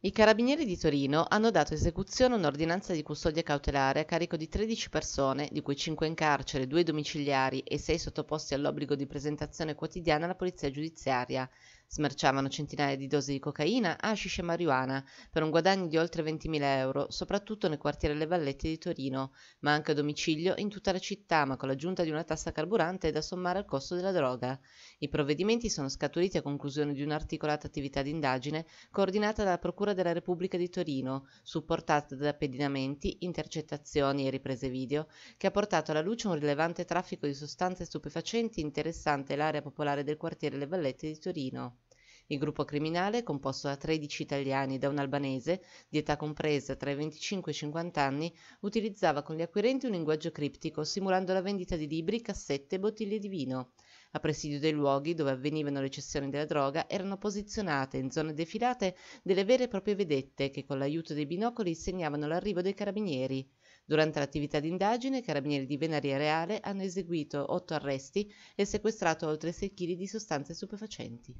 I carabinieri di Torino hanno dato esecuzione a un'ordinanza di custodia cautelare a carico di 13 persone, di cui 5 in carcere, 2 domiciliari e 6 sottoposti all'obbligo di presentazione quotidiana alla polizia giudiziaria, Smerciavano centinaia di dosi di cocaina, hashish e marijuana per un guadagno di oltre 20.000 euro, soprattutto nel quartiere Le Vallette di Torino, ma anche a domicilio in tutta la città, ma con l'aggiunta di una tassa carburante da sommare al costo della droga. I provvedimenti sono scaturiti a conclusione di un'articolata attività di indagine coordinata dalla Procura della Repubblica di Torino, supportata da pedinamenti, intercettazioni e riprese video, che ha portato alla luce un rilevante traffico di sostanze stupefacenti interessante l'area popolare del quartiere Le Vallette di Torino. Il gruppo criminale, composto da 13 italiani e da un albanese, di età compresa tra i 25 e i 50 anni, utilizzava con gli acquirenti un linguaggio criptico, simulando la vendita di libri, cassette e bottiglie di vino. A presidio dei luoghi dove avvenivano le cessioni della droga erano posizionate in zone defilate delle vere e proprie vedette che con l'aiuto dei binocoli segnavano l'arrivo dei carabinieri. Durante l'attività d'indagine, i carabinieri di Venaria Reale hanno eseguito otto arresti e sequestrato oltre 6 kg di sostanze stupefacenti.